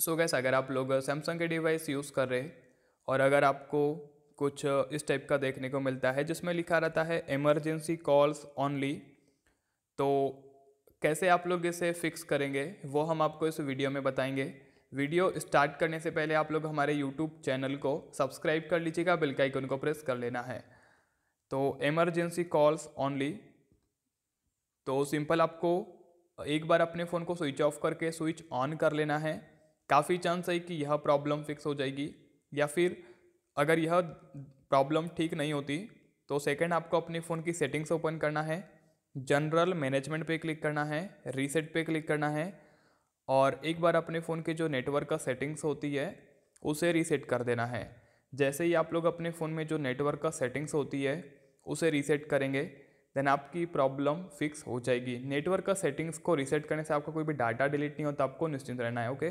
सो so gas अगर आप लोग सैमसंग के डिवाइस यूज़ कर रहे और अगर आपको कुछ इस टाइप का देखने को मिलता है जिसमें लिखा रहता है इमरजेंसी कॉल्स ऑनली तो कैसे आप लोग इसे फिक्स करेंगे वो हम आपको इस वीडियो में बताएंगे वीडियो स्टार्ट करने से पहले आप लोग हमारे यूट्यूब चैनल को सब्सक्राइब कर लीजिएगा बिल का आइकन को प्रेस कर लेना है तो इमरजेंसी कॉल्स ऑनली तो सिंपल आपको एक बार अपने फ़ोन को स्विच ऑफ करके स्विच ऑन कर लेना है काफ़ी चांस है कि यह प्रॉब्लम फिक्स हो जाएगी या फिर अगर यह प्रॉब्लम ठीक नहीं होती तो सेकंड आपको अपने फ़ोन की सेटिंग्स ओपन करना है जनरल मैनेजमेंट पे क्लिक करना है रीसेट पे क्लिक करना है और एक बार अपने फ़ोन के जो नेटवर्क का सेटिंग्स होती है उसे रीसेट कर देना है जैसे ही आप लोग अपने फ़ोन में जो नेटवर्क का सेटिंग्स होती है उसे रीसेट करेंगे देन आपकी प्रॉब्लम फिक्स हो जाएगी नेटवर्क का सेटिंग्स को रीसेट करने से आपका कोई भी डाटा डिलीट नहीं होता आपको निश्चिंत रहना है ओके